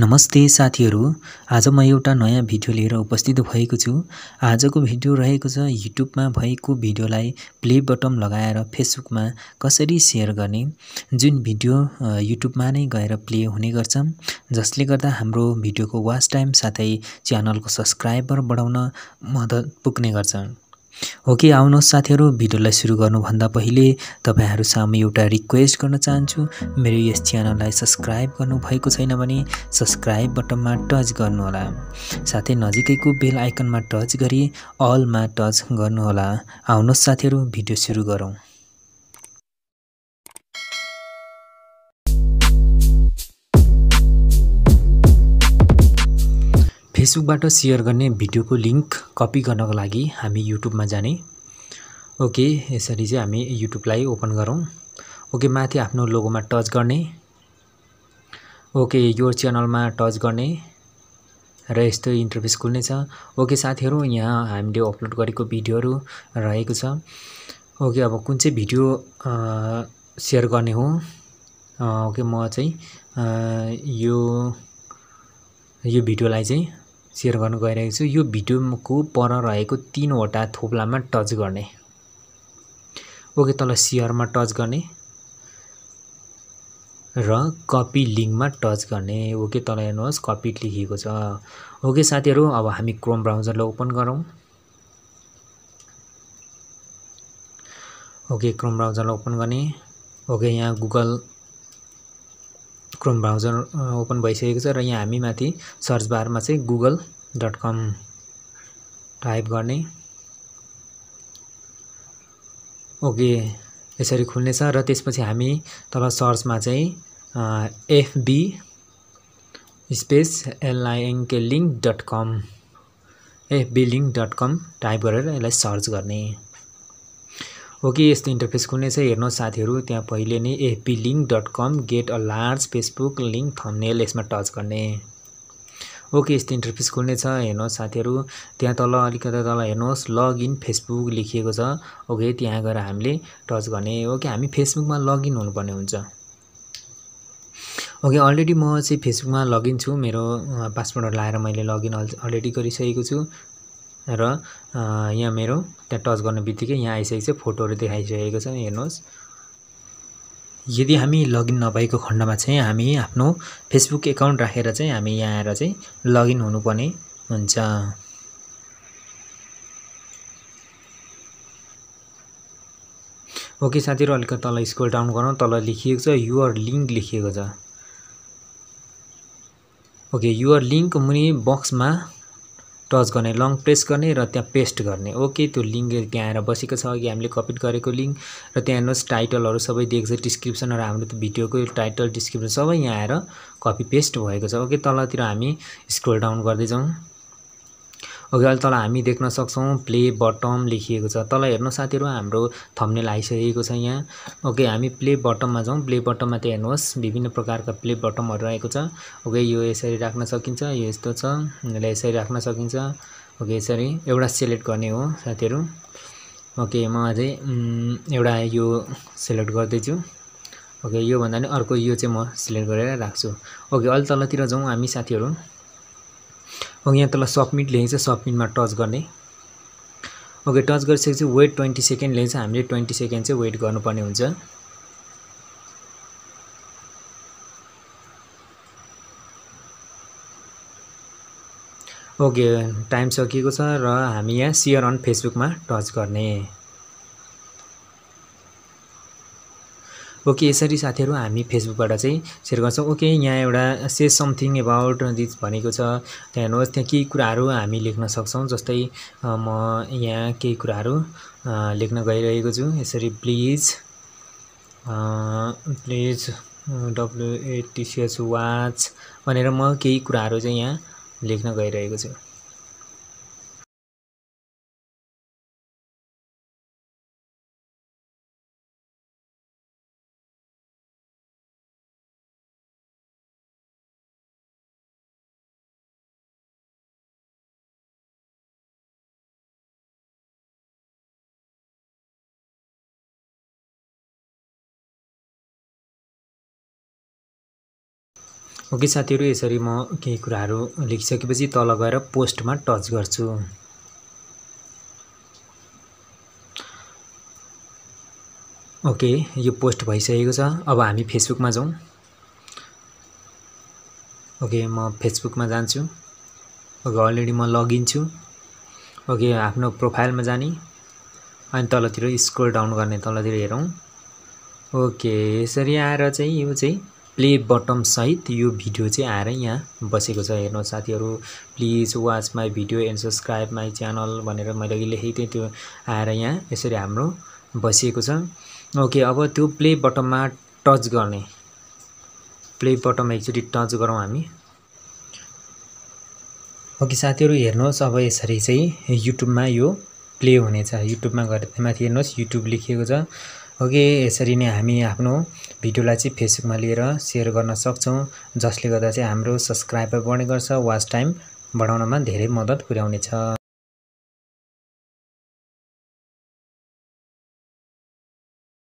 नमस्ते साथीहरू आज म एउटा नयाँ भिडियो लिएर उपस्थित भएको छु आजको भिडियो रहेको छ युट्युबमा भएको भिडियोलाई प्ले बटन लगाएर फेसबुकमा कसरी सेयर गर्ने जुन भिडियो युट्युबमा नै गएर प्ले हुने गर्छ जसले गर्दा हाम्रो भिडियोको वाच टाइम साथै च्यानलको सब्सक्राइबर बढाउन मद्दत पुग्ने गर्छ ओके आउनुहोस् साथीहरू भिडियोलाई सुरु गर्नुभन्दा पहिले तपाईँहरू सामु एउटा रिक्वेस्ट गर्न चाहन्छु मेरो यस च्यानललाई सब्सक्राइब गर्नुभएको छैन भने सब्सक्राइब बटनमा टच गर्नुहोला साथै नजिकैको बेल आइकनमा टच गरी अलमा टच गर्नुहोला आउनुहोस् साथीहरू भिडियो सुरु गरौँ फेसबुकबाट सेयर गर्ने भिडियोको लिङ्क कपी गर्नको लागि हामी युट्युबमा जाने ओके यसरी चाहिँ हामी युट्युबलाई ओपन गरौँ ओके माथि आफ्नो लोगोमा टच गर्ने ओके यो च्यानलमा टच गर्ने र यस्तो इन्टरफेस खुल्ने छ ओके साथीहरू यहाँ हामीले अपलोड गरेको भिडियोहरू रहेको छ ओके अब कुन चाहिँ भिडियो सेयर गर्ने हो ओके म चाहिँ यो यो भिडियोलाई चाहिँ सेयर गर्न गइरहेको छु यो भिडियोको पर रहेको तिनवटा थोप्लामा टच गर्ने ओके तल सेयरमा टच गर्ने र कपी लिङ्कमा टच गर्ने ओके तल हेर्नुहोस् कपी लेखिएको छ ओके साथीहरू अब हामी क्रोम ब्राउजरलाई ओपन गरौँ ओके क्रोम ब्राउजरलाई ओपन गर्ने ओके यहाँ गुगल क्रोम ब्राउजर ओपन भइसकेको छ र यहाँ हामी माथि सर्च बारमा चाहिँ गुगल डट कम टाइप गर्ने ओके यसरी खुल्नेछ र त्यसपछि हामी तल सर्चमा चाहिँ FB space L I N K link dot com FB link dot com type गरेर यसलाई सर्च गर्ने ओके यस्तो इन्टरफेस खुल्ने छ हेर्नुहोस् साथीहरू त्यहाँ पहिले नै FP link dot com get a large Facebook link thumbnail यसमा टच गर्ने ओके यस्तो इन्टरफेस खुल्ने छ हेर्नुहोस् साथीहरू त्यहाँ तल अलिकति तल हेर्नुहोस् लगइन फेसबुक लेखिएको छ ओके त्यहाँ गएर हामीले टच गर्ने ओके हामी फेसबुकमा लगइन हुनुपर्ने हुन्छ ओके अलरेडी म चाहिँ फेसबुकमा लगइन छु मेरो पासपोर्टहरू लाएर मैले लगइन अल अलरेडी गरिसकेको छु र यहाँ मेरो त्यहाँ टच गर्ने बित्तिकै यहाँ आइसकेको छ फोटोहरू देखाइसकेको छ हेर्नुहोस् यदि हामी लगइन नभएको खण्डमा चाहिँ हामी आफ्नो फेसबुक एकाउन्ट राखेर चाहिँ हामी यहाँ आएर चाहिँ लगइन हुनुपर्ने हुन्छ ओके साथीहरू अलिकति तल स्कुल डाउन गरौँ तल लेखिएको छ युआर लिङ्क लेखिएको छ ओके युआर लिङ्क मुनि बक्समा टच गर्ने लङ प्रेस गर्ने र त्यहाँ पेस्ट गर्ने ओके त्यो लिङ्क त्यहाँ आएर बसेको छ अघि हामीले कपिट गरेको लिङ्क र त्यहाँ हेर्नुहोस् टाइटलहरू सबै दिएको छ डिस्क्रिप्सन र हाम्रो त्यो भिडियोको टाइटल डिस्क्रिप्सन सबै यहाँ आएर कपी पेस्ट भएको छ ओके तलतिर हामी स्क्रोल डाउन गर्दै जाउँ अघि तल हामी देख्न सक्छौँ प्ले बटम लेखिएको छ तल हेर्नु साथीहरू हाम्रो थम्नेल आइसकेको छ यहाँ ओके हामी प्ले बटममा जाउँ प्ले बटममा त हेर्नुहोस् विभिन्न प्रकारका प्ले बटमहरू रहेको छ ओके यो यसरी राख्न सकिन्छ यो यस्तो छ यसलाई यसरी राख्न सकिन्छ ओके यसरी एउटा सेलेक्ट गर्ने हो साथीहरू ओके म अझै एउटा यो सेलेक्ट गर्दैछु ओके योभन्दा नि अर्को यो चाहिँ म सिलेक्ट गरेर राख्छु ओके अलि तलतिर जाउँ हामी साथीहरू अब यहाँ तल सबमिट लेखेको छ सबमिटमा टच गर्ने ओके टच गरिसकेपछि वेट ट्वेन्टी सेकेन्ड लेखेको छ हामीले ट्वेन्टी सेकेन्ड चाहिँ वेट गर्नुपर्ने हुन्छ ओके टाइम सकिएको छ र हामी यहाँ सियर अन फेसबुकमा टच गर्ने ओके यसरी साथीहरू हामी फेसबुकबाट चाहिँ सेयर गर्छौँ ओके यहाँ एउटा से समथिङ एबाउट दिस भनेको छ त्यहाँ हेर्नुहोस् त्यहाँ केही कुराहरू हामी लेख्न सक्छौँ जस्तै म यहाँ केही कुराहरू लेख्न गइरहेको छु यसरी प्लिज प्लिज डब्लुएटिसिएस वाच भनेर म केही कुराहरू चाहिँ यहाँ लेख्न गइरहेको छु ओके साथीहरू यसरी म केही कुराहरू लेखिसकेपछि तल गएर पोस्टमा टच गर्छु ओके यो पोस्ट भइसकेको छ अब हामी फेसबुकमा जाउँ ओके म फेसबुकमा जान्छु ओके अलरेडी म लगइन छु ओके आफ्नो प्रोफाइलमा जाने अनि तलतिर स्क्रोल डाउन गर्ने तलतिर हेरौँ ओके यसरी आएर चाहिँ यो चाहिँ प्ले बटम सहित यो भिडियो चाहिँ आएर यहाँ बसेको छ हेर्नुहोस् साथीहरू please watch my video and subscribe my channel भनेर मैले अघि लेखेको थिएँ त्यो आएर यहाँ यसरी हाम्रो बसिएको छ ओके अब त्यो प्ले बटममा टच गर्ने प्ले बटममा एकचोटि टच गरौँ हामी ओके साथीहरू हेर्नुहोस् अब यसरी चाहिँ युट्युबमा यो प्ले हुनेछ युट्युबमा गरेर माथि हेर्नुहोस् युट्युब लेखिएको छ ओके यसरी नै हामी आफ्नो भिडियोलाई चाहिँ फेसबुकमा लिएर सेयर गर्न सक्छौँ जसले गर्दा चाहिँ हाम्रो सब्सक्राइबर बढ्ने गर्छ वाच टाइम बढाउनमा धेरै मद्दत पुर्याउनेछ